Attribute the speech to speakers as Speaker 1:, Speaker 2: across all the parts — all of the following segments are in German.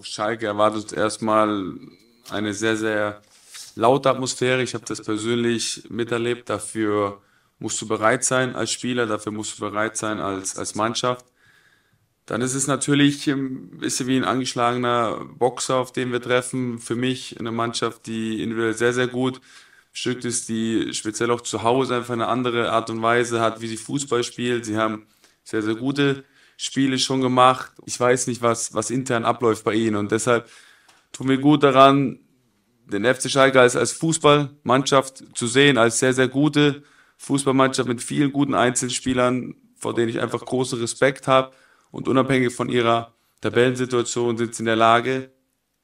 Speaker 1: auf Schalke erwartet erstmal eine sehr, sehr laute Atmosphäre. Ich habe das persönlich miterlebt. Dafür musst du bereit sein als Spieler, dafür musst du bereit sein als, als Mannschaft. Dann ist es natürlich ein ähm, bisschen wie ein angeschlagener Boxer, auf den wir treffen. Für mich eine Mannschaft, die individuell sehr, sehr gut bestückt ist, die speziell auch zu Hause einfach eine andere Art und Weise hat, wie sie Fußball spielt. Sie haben sehr, sehr gute Spiele schon gemacht. Ich weiß nicht, was, was intern abläuft bei ihnen. Und deshalb tun wir gut daran, den FC Schalke als, als Fußballmannschaft zu sehen, als sehr, sehr gute Fußballmannschaft mit vielen guten Einzelspielern, vor denen ich einfach großen Respekt habe. Und unabhängig von ihrer Tabellensituation sind sie in der
Speaker 2: Lage,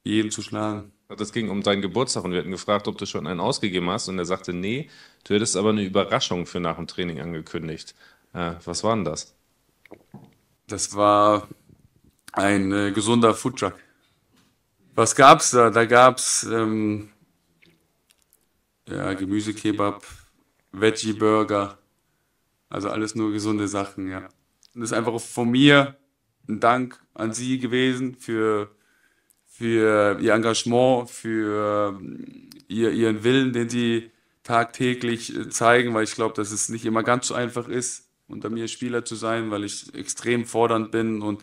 Speaker 2: jeden zu schlagen. Das ging um deinen Geburtstag und wir hatten gefragt, ob du schon einen ausgegeben hast. Und er sagte, nee, du hättest aber eine Überraschung für nach dem Training angekündigt. Äh, was war denn das? Das war ein äh, gesunder Foodtruck.
Speaker 1: Was gab's da? Da gab's ähm, ja, Gemüsekebab, Veggie Burger, also alles nur gesunde Sachen, ja. Und das ist einfach von mir ein Dank an Sie gewesen für, für Ihr Engagement, für ähm, ihr, Ihren Willen, den Sie tagtäglich äh, zeigen, weil ich glaube, dass es nicht immer ganz so einfach ist, unter mir Spieler zu sein, weil ich extrem fordernd bin und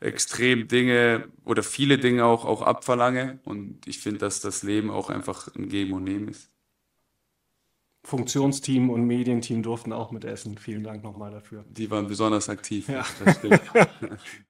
Speaker 1: extrem Dinge oder viele Dinge auch, auch abverlange. Und ich finde, dass das Leben auch einfach ein Geben und Nehmen ist.
Speaker 3: Funktionsteam und Medienteam durften auch mit essen. Vielen Dank nochmal dafür. Die
Speaker 1: waren besonders aktiv. Ja. Das stimmt.